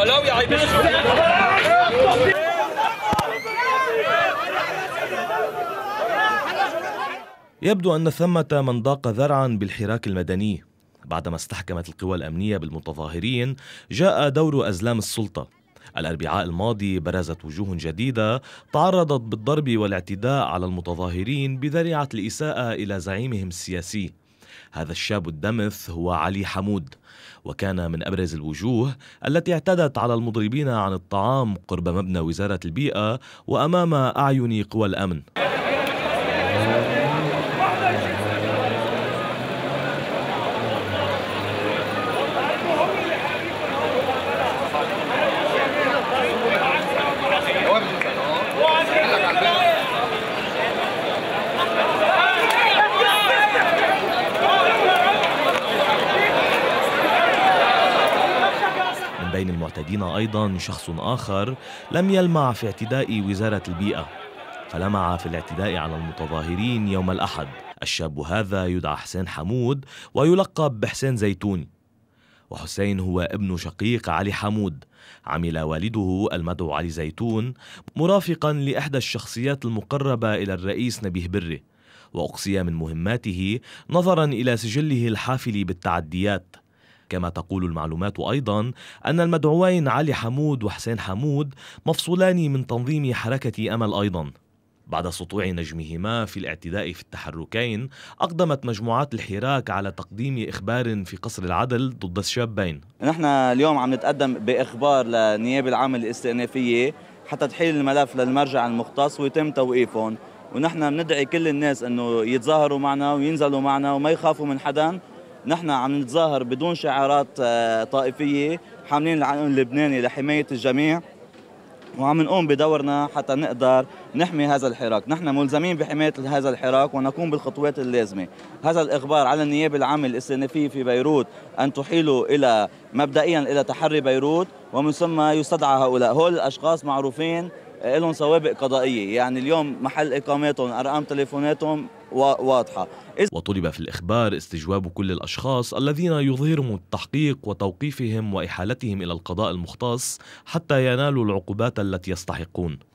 ولو يا يبدو أن ثمة من ضاق ذرعا بالحراك المدني بعدما استحكمت القوى الأمنية بالمتظاهرين جاء دور أزلام السلطة الأربعاء الماضي برزت وجوه جديدة تعرضت بالضرب والاعتداء على المتظاهرين بذريعة الإساءة إلى زعيمهم السياسي هذا الشاب الدمث هو علي حمود وكان من أبرز الوجوه التي اعتدت على المضربين عن الطعام قرب مبنى وزارة البيئة وأمام أعين قوى الأمن المعتدين أيضا شخص آخر لم يلمع في اعتداء وزارة البيئة فلمع في الاعتداء على المتظاهرين يوم الأحد الشاب هذا يدعى حسين حمود ويلقب بحسين زيتوني وحسين هو ابن شقيق علي حمود عمل والده المدعو علي زيتون مرافقا لإحدى الشخصيات المقربة إلى الرئيس نبيه بري وأقصي من مهماته نظرا إلى سجله الحافل بالتعديات كما تقول المعلومات أيضا أن المدعوين علي حمود وحسين حمود مفصولان من تنظيم حركة أمل أيضا بعد سطوع نجمهما في الاعتداء في التحركين أقدمت مجموعات الحراك على تقديم إخبار في قصر العدل ضد الشابين نحن اليوم عم نتقدم بإخبار للنيابة العامة الاستئنافية حتى تحيل الملف للمرجع المختص ويتم توقيفهم ونحن بندعي كل الناس انه يتظاهروا معنا وينزلوا معنا وما يخافوا من حدا نحن عم نتظاهر بدون شعارات آه، طائفيه حاملين العلم اللبناني لحمايه الجميع وعم نقوم بدورنا حتى نقدر نحمي هذا الحراك نحن ملزمين بحماية هذا الحراك ونقوم بالخطوات اللازمة هذا الإخبار على النيابة العامة الاستئنافية في بيروت أن تحيلوا إلى مبدئيا إلى تحري بيروت ومن ثم يستدعى هؤلاء هؤلاء الأشخاص معروفين آه، لهم سوابق قضائية يعني اليوم محل إقامتهم أرقام تليفوناتهم واضحة وطلب في الإخبار استجواب كل الأشخاص الذين يظهرهم التحقيق وتوقيفهم وإحالتهم إلى القضاء المختص حتى ينالوا العقوبات التي يستحقون